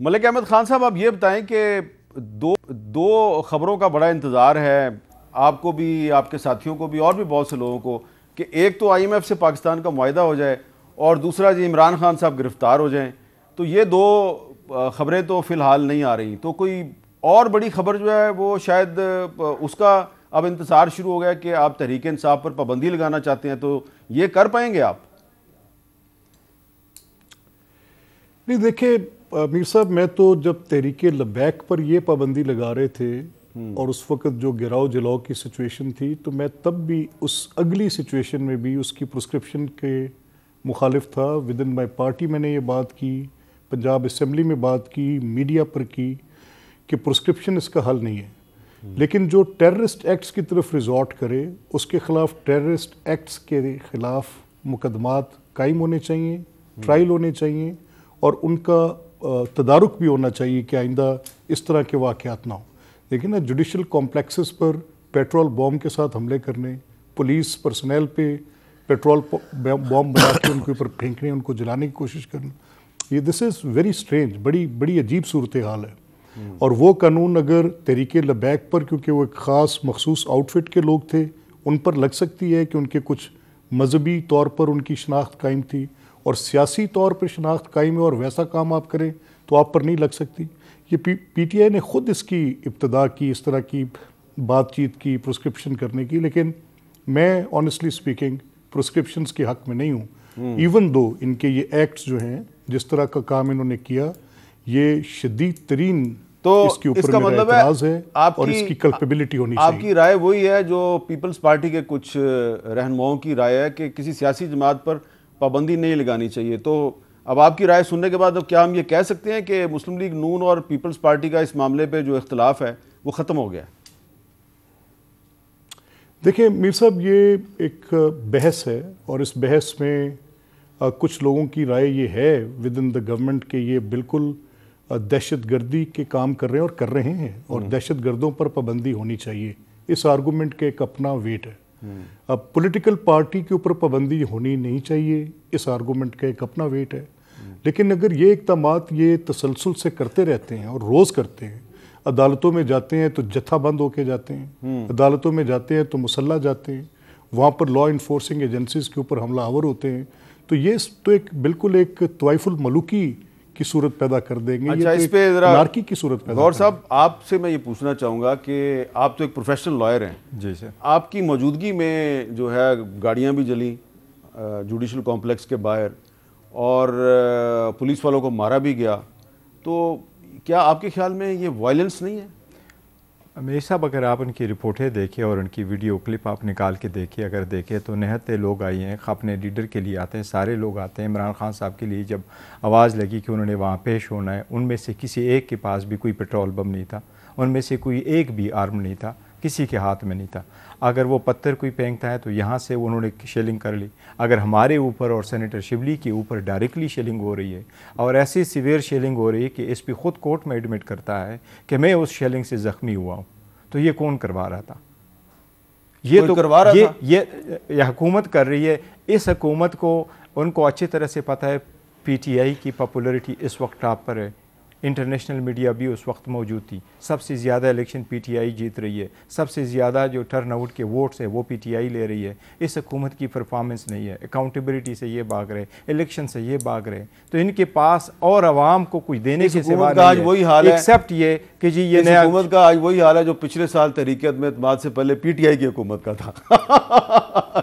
मलिक अहमद खान साहब आप ये बताएं कि दो दो खबरों का बड़ा इंतज़ार है आपको भी आपके साथियों को भी और भी बहुत से लोगों को कि एक तो आईएमएफ से पाकिस्तान का माहा हो जाए और दूसरा जी इमरान खान साहब गिरफ़्तार हो जाएं तो ये दो खबरें तो फ़िलहाल नहीं आ रही तो कोई और बड़ी खबर जो है वो शायद उसका अब इंतज़ार शुरू हो गया कि आप तहरीक इंसाफ पर पाबंदी लगाना चाहते हैं तो ये कर पाएंगे आप नहीं देखिए मीर साहब मैं तो जब तहरीक लबैक पर ये पाबंदी लगा रहे थे हम्म। और उस वक्त जो गिराव जलाओ की सिचुएशन थी तो मैं तब भी उस अगली सिचुएशन में भी उसकी प्रोस्क्रिप्शन के मुखालिफ था विद इन माई पार्टी मैंने ये बात की पंजाब असम्बली में बात की मीडिया पर की कि प्रोस्क्रिप्शन इसका हल नहीं है हम्म। लेकिन जो टेररिस्ट एक्ट्स की तरफ रिजॉर्ट करे उसके ख़िलाफ़ टेररिस्ट एक्ट्स के ख़िलाफ़ मुकदमात कायम होने चाहिए ट्रायल हम्म। होने चाहिए और उनका तदारक भी होना चाहिए कि आइंदा इस तरह के वाक़ात ना हो लेकिन ना जुडिशल कॉम्प्लेक्सेस पर पेट्रोल बॉम्ब के साथ हमले करने पुलिस पर्सनल पे पेट्रोल बॉम्ब बना के उनके ऊपर फेंकने उनको जलाने की कोशिश करना ये दिस इज़ वेरी स्ट्रेंज बड़ी बड़ी अजीब सूरत हाल है हम्म। और वो कानून अगर तहरीक लबैक पर क्योंकि वो एक ख़ास मखसूस आउटफिट के लोग थे उन पर लग सकती है कि उनके कुछ मजहबी तौर पर उनकी शनाख्त कायम थी और सियासी तौर पर शनाख्त कायम है और वैसा काम आप करें तो आप पर नहीं लग सकती ये पी पीटीआई ने ख़ुद इसकी इब्तदा की इस तरह की बातचीत की प्रोस्क्रिप्शन करने की लेकिन मैं ऑनेस्टली स्पीकिंग प्रोस्क्रिप्शन के हक़ में नहीं हूँ इवन हम्म। दो इनके ये एक्ट्स जो हैं जिस तरह का काम इन्होंने किया ये शदीद तरीन तो इसके ऊपर मतलब है, है और इसकी कल्पेबिलिटी होनी आपकी चाहिए। राय वही है जो पीपल्स पार्टी के कुछ रहनुमाओं की राय है कि किसी सियासी जमात पर पाबंदी नहीं लगानी चाहिए तो अब आपकी राय सुनने के बाद अब क्या हम ये कह सकते हैं कि मुस्लिम लीग नून और पीपल्स पार्टी का इस मामले पर जो इख्तलाफ है वो ख़त्म हो गया देखिए मीर साहब ये एक बहस है और इस बहस में कुछ लोगों की राय ये है विद इन द गवर्नमेंट के ये बिल्कुल दहशत गर्दी के काम कर रहे हैं और कर रहे हैं और हम्म। दहशत गर्दों पर पाबंदी होनी चाहिए इस आर्गूमेंट के एक अपना वेट है अब पॉलिटिकल पार्टी के ऊपर पाबंदी होनी नहीं चाहिए इस आर्गूमेंट का एक अपना वेट है लेकिन अगर ये इकदाम ये तसलसल से करते रहते हैं और रोज़ करते हैं अदालतों में जाते हैं तो जत्था बंद होके जाते हैं अदालतों में जाते हैं तो मुसल्ला जाते हैं वहाँ पर लॉ इन्फोर्सिंग एजेंसीज़ के ऊपर हमला आवर होते हैं तो ये तो एक बिल्कुल एक तवाइफुल मलुकी की सूरत पैदा कर देंगे अच्छा, इस तो इस की सूरत पैदा गौर साहब आपसे मैं ये पूछना चाहूँगा कि आप तो एक प्रोफेशनल लॉयर हैं जी सर आपकी मौजूदगी में जो है गाड़ियाँ भी जली जुडिशल कॉम्प्लेक्स के बाहर और पुलिस वालों को मारा भी गया तो क्या आपके ख्याल में ये वायलेंस नहीं है हमेशा साहब अगर आप उनकी रिपोर्टें देखें और उनकी वीडियो क्लिप आप निकाल के देखें अगर देखें तो नहते लोग आए हैं अपने लीडर के लिए आते हैं सारे लोग आते हैं इमरान खान साहब के लिए जब आवाज़ लगी कि उन्होंने वहाँ पेश होना है उनमें से किसी एक के पास भी कोई पेट्रोल बम नहीं था उनमें से कोई एक भी आर्म नहीं था किसी के हाथ में नहीं था अगर वो पत्थर कोई फेंकता है तो यहाँ से उन्होंने शेलिंग कर ली अगर हमारे ऊपर और सेनेटर शिवली के ऊपर डायरेक्टली शेलिंग हो रही है और ऐसी सिवियर शेलिंग हो रही है कि एस पी ख़ुद कोर्ट में एडमिट करता है कि मैं उस शेलिंग से ज़ख्मी हुआ हूँ तो ये कौन करवा रहा था ये तो करवा रहा ये, था? ये ये हुकूमत कर रही है इस हकूमत को उनको अच्छी तरह से पता है पीटीआई की पॉपुलरिटी इस वक्त टॉप पर है इंटरनेशनल मीडिया भी उस वक्त मौजूद थी सबसे ज़्यादा इलेक्शन पीटीआई जीत रही है सबसे ज़्यादा जो टर्न आउट के वोट्स हैं वो पीटीआई ले रही है इस हुकूमत की परफॉर्मेंस नहीं है अकाउंटेबिलिटी से ये भाग रहे इलेक्शन से ये भाग रहे तो इनके पास और आवाम को कुछ देने के आज वही हाल है एक्सेप्ट ये कि जी ये नया हुकूमत का आज वही हाल है जो पिछले साल तरीके में से पहले आई की हुकूमत का था